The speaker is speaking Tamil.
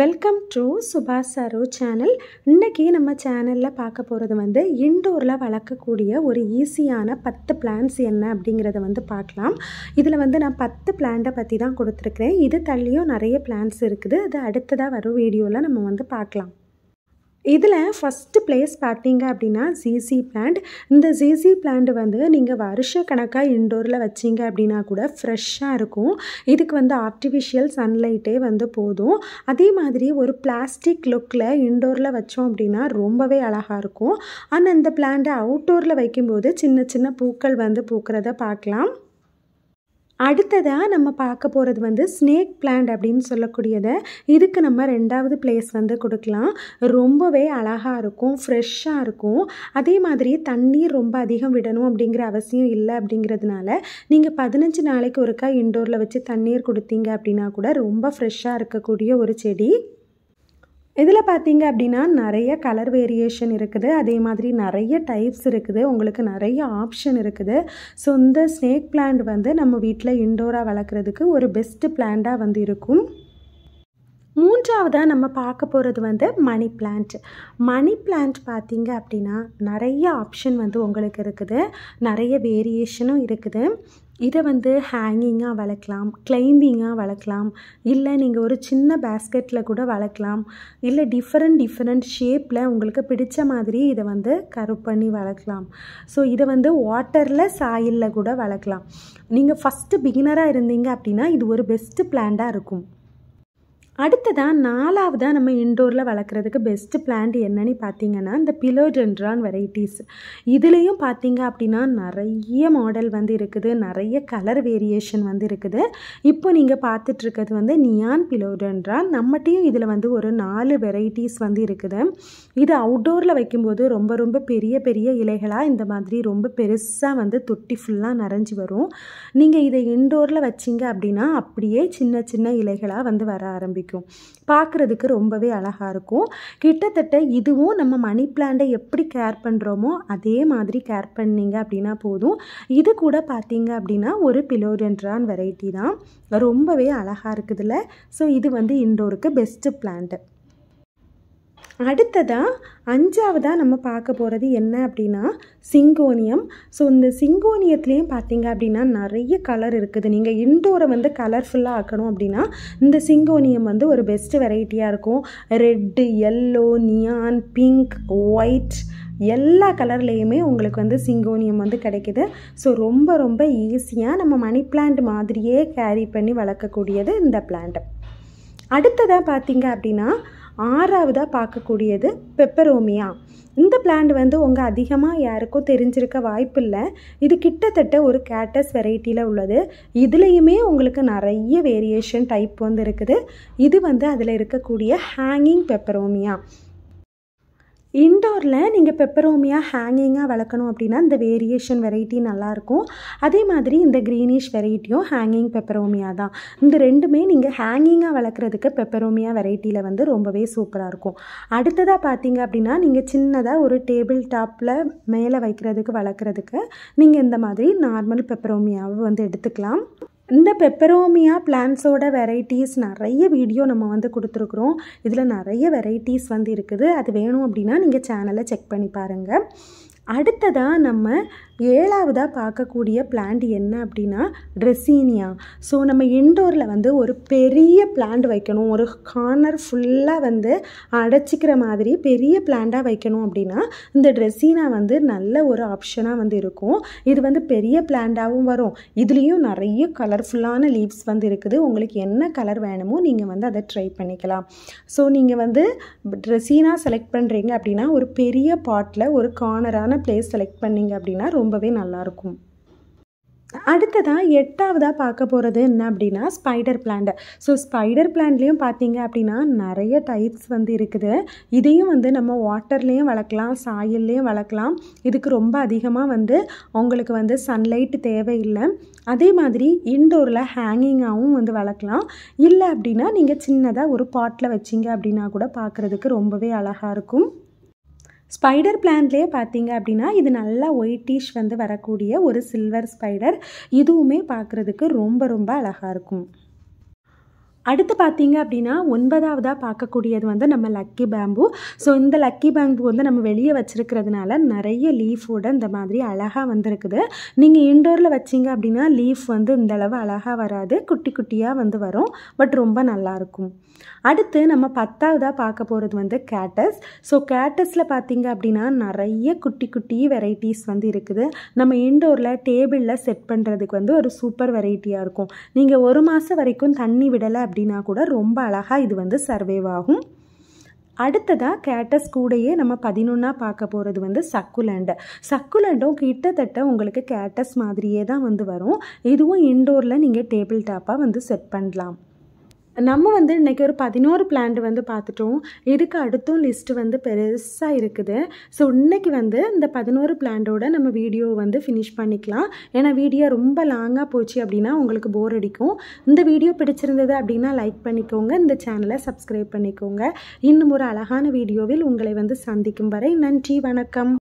வெல்கம் டு சுபாஷ் சாரோ சேனல் இன்றைக்கி நம்ம சேனலில் பார்க்க போகிறது வந்து இண்டோரில் வளர்க்கக்கூடிய ஒரு ஈஸியான பத்து பிளான்ஸ் என்ன அப்படிங்கிறத வந்து பார்க்கலாம் இதில் வந்து நான் பத்து பிளான்ட்டை பற்றி தான் கொடுத்துருக்குறேன் இது தள்ளியும் நிறைய பிளான்ஸ் இருக்குது அது அடுத்ததாக வரும் வீடியோவில் நம்ம வந்து பார்க்கலாம் இதில் ஃபஸ்ட்டு பிளேஸ் பார்த்தீங்க அப்படின்னா ஜிசி பிளான்ட் இந்த ஜிசி பிளான்ட் வந்து நீங்கள் வருஷ கணக்காக இன்டோரில் வச்சிங்க அப்படின்னா கூட ஃப்ரெஷ்ஷாக இருக்கும் இதுக்கு வந்து ஆர்டிஃபிஷியல் சன்லைட்டே வந்து போதும் அதே மாதிரி ஒரு பிளாஸ்டிக் லுக்கில் இன்டோரில் வச்சோம் அப்படின்னா ரொம்பவே அழகாக இருக்கும் ஆனால் இந்த பிளான்ட்டை அவுட்டோரில் வைக்கும்போது சின்ன சின்ன பூக்கள் வந்து பூக்கிறத பார்க்கலாம் அடுத்ததாக நம்ம பார்க்க போகிறது வந்து ஸ்னேக் பிளான்ட் அப்படின்னு சொல்லக்கூடியதை இதுக்கு நம்ம ரெண்டாவது பிளேஸ் வந்து கொடுக்கலாம் ரொம்பவே அழகாக இருக்கும் ஃப்ரெஷ்ஷாக இருக்கும் அதே மாதிரி தண்ணீர் ரொம்ப அதிகம் விடணும் அப்படிங்கிற அவசியம் இல்லை அப்படிங்கிறதுனால நீங்கள் பதினஞ்சு நாளைக்கு ஒருக்கா இன்டோரில் வச்சு தண்ணீர் கொடுத்தீங்க அப்படின்னா கூட ரொம்ப ஃப்ரெஷ்ஷாக இருக்கக்கூடிய ஒரு செடி இதில் பார்த்தீங்க அப்படின்னா நிறைய கலர் வேரியேஷன் இருக்குது அதே மாதிரி நிறைய டைப்ஸ் இருக்குது உங்களுக்கு நிறைய ஆப்ஷன் இருக்குது ஸோ இந்த ஸ்னேக் பிளான்ட் வந்து நம்ம வீட்டில் இன்டோராக வளர்க்குறதுக்கு ஒரு பெஸ்ட்டு பிளான்ட்டாக வந்து இருக்கும் மூன்றாவதாக நம்ம பார்க்க போகிறது வந்து மணி பிளான்ட் மணி பிளான்ட் பார்த்திங்க அப்படின்னா நிறைய ஆப்ஷன் வந்து உங்களுக்கு இருக்குது நிறைய வேரியேஷனும் இருக்குது இதை வந்து ஹேங்கிங்காக வளர்க்கலாம் கிளைம்பிங்காக வளர்க்கலாம் இல்லை நீங்கள் ஒரு சின்ன பேஸ்கெட்டில் கூட வளர்க்கலாம் இல்லை டிஃப்ரெண்ட் டிஃப்ரெண்ட் ஷேப்பில் உங்களுக்கு பிடித்த மாதிரி இதை வந்து கரு பண்ணி வளர்க்கலாம் ஸோ இதை வந்து வாட்டரில் சாயிலில் கூட வளர்க்கலாம் நீங்கள் ஃபஸ்ட்டு பிகினராக இருந்தீங்க அப்படின்னா இது ஒரு பெஸ்ட்டு பிளான்டாக இருக்கும் அடுத்ததான் நாலாவதாக நம்ம இன்டோரில் வளர்க்குறதுக்கு பெஸ்ட்டு பிளான்ட் என்னன்னு பார்த்தீங்கன்னா இந்த பிலோடென்ட்ரான் வெரைட்டிஸ் இதுலேயும் பார்த்தீங்க அப்படின்னா நிறைய மாடல் வந்து இருக்குது நிறைய கலர் வேரியேஷன் வந்து இருக்குது இப்போ நீங்கள் பார்த்துட்ருக்கிறது வந்து நியான் பிலோடென்ட்ரான் நம்மகிட்டையும் இதில் வந்து ஒரு நாலு வெரைட்டிஸ் வந்து இருக்குது இது அவுட்டோரில் வைக்கும்போது ரொம்ப ரொம்ப பெரிய பெரிய இலைகளாக இந்த மாதிரி ரொம்ப பெருசாக வந்து தொட்டி ஃபுல்லாக நிறைஞ்சி வரும் நீங்கள் இதை இன்டோரில் வச்சிங்க அப்படின்னா அப்படியே சின்ன சின்ன இலைகளாக வந்து வர ஆரம்பிக்கும் பிடிக்கும் பார்க்குறதுக்கு ரொம்பவே அழகாக இருக்கும் கிட்டத்தட்ட இதுவும் நம்ம மணி பிளான்ட்டை எப்படி கேர் பண்ணுறோமோ அதே மாதிரி கேர் பண்ணிங்க அப்படின்னா போதும் இது கூட பார்த்தீங்க அப்படின்னா ஒரு பிலோரியன்ட்ரான் வெரைட்டி தான் ரொம்பவே அழகாக இருக்குதுல்ல ஸோ இது வந்து இண்டோருக்கு பெஸ்ட்டு பிளான்ட்டு அடுத்ததாக அஞ்சாவதாக நம்ம பார்க்க போகிறது என்ன அப்படின்னா சிங்கோனியம் ஸோ இந்த சிங்கோனியத்துலேயும் பார்த்தீங்க அப்படின்னா நிறைய கலர் இருக்குது நீங்கள் இன்டோரை வந்து கலர்ஃபுல்லாக ஆக்கணும் அப்படின்னா இந்த சிங்கோனியம் வந்து ஒரு பெஸ்ட் வெரைட்டியாக இருக்கும் red yellow neon pink white எல்லா கலர்லேயுமே உங்களுக்கு வந்து சிங்கோனியம் வந்து கிடைக்கிது ஸோ ரொம்ப ரொம்ப ஈஸியாக நம்ம மணி பிளான்ட் மாதிரியே கேரி பண்ணி வளர்க்கக்கூடியது இந்த பிளான்ட் அடுத்ததாக பார்த்தீங்க அப்படின்னா ஆறாவதாக பார்க்கக்கூடியது பெப்பரோமியா இந்த பிளான்ட் வந்து உங்கள் அதிகமாக யாருக்கும் தெரிஞ்சிருக்க வாய்ப்பு இல்லை இது கிட்டத்தட்ட ஒரு கேட்டஸ் வெரைட்டியில் உள்ளது இதுலேயுமே உங்களுக்கு நிறைய வேரியேஷன் டைப் வந்து இருக்குது இது வந்து அதில் இருக்கக்கூடிய ஹேங்கிங் பெப்பரோமியா இன்டோரில் நீங்கள் பெப்பரோமியாக ஹேங்கிங்காக வளர்க்கணும் அப்படின்னா இந்த வேரியேஷன் வெரைட்டி நல்லாயிருக்கும் அதே மாதிரி இந்த க்ரீனிஷ் வெரைட்டியும் ஹேங்கிங் பெப்பரோமியா தான் இந்த ரெண்டுமே நீங்கள் ஹேங்கிங்காக வளர்க்குறதுக்கு பெப்பரோமியா வெரைட்டியில் வந்து ரொம்பவே சூப்பராக இருக்கும் அடுத்ததாக பார்த்தீங்க அப்படின்னா நீங்கள் சின்னதாக ஒரு டேபிள் டாப்பில் மேலே வைக்கிறதுக்கு வளர்க்குறதுக்கு நீங்கள் இந்த மாதிரி நார்மல் பெப்பரோமியாவை வந்து எடுத்துக்கலாம் இந்த பெப்பரோமியா பிளான்ஸோட வெரைட்டிஸ் நிறைய வீடியோ நம்ம வந்து கொடுத்துருக்குறோம் இதில் நிறைய வெரைட்டிஸ் வந்து இருக்குது அது வேணும் அப்படின்னா நீங்கள் சேனலை செக் பண்ணி பாருங்கள் அடுத்ததாக நம்ம ஏழாவதாக பார்க்கக்கூடிய பிளான்ட் என்ன அப்படின்னா ட்ரெஸ்ஸீனியா ஸோ நம்ம இன்டோரில் வந்து ஒரு பெரிய பிளான்ட் வைக்கணும் ஒரு கார்னர் ஃபுல்லாக வந்து அடைச்சிக்கிற மாதிரி பெரிய பிளான்ட்டாக வைக்கணும் அப்படின்னா இந்த ட்ரெஸ்ஸீனா வந்து நல்ல ஒரு ஆப்ஷனாக வந்து இருக்கும் இது வந்து பெரிய பிளான்ட்டாகவும் வரும் இதுலேயும் நிறைய கலர்ஃபுல்லான லீவ்ஸ் வந்து இருக்குது உங்களுக்கு என்ன கலர் வேணுமோ நீங்கள் வந்து அதை ட்ரை பண்ணிக்கலாம் ஸோ நீங்கள் வந்து ட்ரெஸ்ஸீனா செலக்ட் பண்ணுறீங்க அப்படின்னா ஒரு பெரிய பாட்டில் ஒரு கார்னரான கரெக்டான பிளேஸ் செலக்ட் பண்ணிங்க அப்படின்னா ரொம்பவே நல்லாயிருக்கும் அடுத்ததாக எட்டாவதாக பார்க்க போகிறது என்ன அப்படின்னா ஸ்பைடர் பிளான்ட் ஸோ ஸ்பைடர் பிளான்ட்லேயும் பார்த்தீங்க அப்படின்னா நிறைய டைப்ஸ் வந்து இருக்குது இதையும் வந்து நம்ம வாட்டர்லேயும் வளர்க்கலாம் சாயில்லையும் வளர்க்கலாம் இதுக்கு ரொம்ப அதிகமாக வந்து அவங்களுக்கு வந்து சன்லைட் தேவையில்லை அதே மாதிரி இன்டோரில் ஹேங்கிங்காகவும் வந்து வளர்க்கலாம் இல்லை அப்படின்னா நீங்கள் சின்னதாக ஒரு பாட்டில் வச்சிங்க அப்படின்னா கூட பார்க்குறதுக்கு ரொம்பவே அழகாக இருக்கும் ஸ்பைடர் பிளான்ட்லேயே பார்த்தீங்க அப்படின்னா இது நல்லா ஒயிட்டிஷ் வந்து வரக்கூடிய ஒரு சில்வர் ஸ்பைடர் இதுவுமே பார்க்குறதுக்கு ரொம்ப ரொம்ப அழகாக இருக்கும் அடுத்து பார்த்தீங்க அப்படின்னா ஒன்பதாவதாக பார்க்கக்கூடியது வந்து நம்ம லக்கி பேம்பு ஸோ இந்த லக்கி பேம்பு வந்து நம்ம வெளியே வச்சுருக்கிறதுனால நிறைய லீஃபோடு இந்த மாதிரி அழகாக வந்திருக்குது நீங்கள் இன்டோரில் வச்சிங்க அப்படின்னா லீஃப் வந்து இந்தளவு அழகாக வராது குட்டி குட்டியாக வந்து வரும் பட் ரொம்ப நல்லாயிருக்கும் அடுத்து நம்ம பத்தாவதாக பார்க்க போகிறது வந்து கேட்டஸ் ஸோ கேட்டஸில் பார்த்தீங்க அப்படின்னா நிறைய குட்டி குட்டி வெரைட்டிஸ் வந்து இருக்குது நம்ம இன்டோரில் டேபிளில் செட் பண்ணுறதுக்கு வந்து ஒரு சூப்பர் வெரைட்டியாக இருக்கும் நீங்கள் ஒரு மாதம் வரைக்கும் தண்ணி விடலை அப்படின்னா கூட ரொம்ப அழகாக இது வந்து சர்வேவ் ஆகும் அடுத்ததாக கேட்டஸ் கூடையே நம்ம பதினொன்றா பார்க்க போகிறது வந்து சக்குலண்டு சக்குலண்டும் கிட்டத்தட்ட உங்களுக்கு கேட்டஸ் மாதிரியே தான் வந்து வரும் இதுவும் இன்டோரில் நீங்கள் டேபிள் டாப்பாக வந்து செட் பண்ணலாம் நம்ம வந்து இன்றைக்கி ஒரு பதினோரு பிளான்ட் வந்து பார்த்துட்டோம் இதுக்கு அடுத்தும் லிஸ்ட்டு வந்து பெருசாக இருக்குது ஸோ இன்றைக்கி வந்து இந்த பதினோரு பிளான்ட்டோட நம்ம வீடியோ வந்து ஃபினிஷ் பண்ணிக்கலாம் ஏன்னா வீடியோ ரொம்ப லாங்காக போச்சு அப்படின்னா உங்களுக்கு போர் அடிக்கும் இந்த வீடியோ பிடிச்சிருந்தது அப்படின்னா லைக் பண்ணிக்கோங்க இந்த சேனலை சப்ஸ்கிரைப் பண்ணிக்கோங்க இன்னும் ஒரு அழகான வீடியோவில் உங்களை வந்து சந்திக்கும் வரை நன்றி வணக்கம்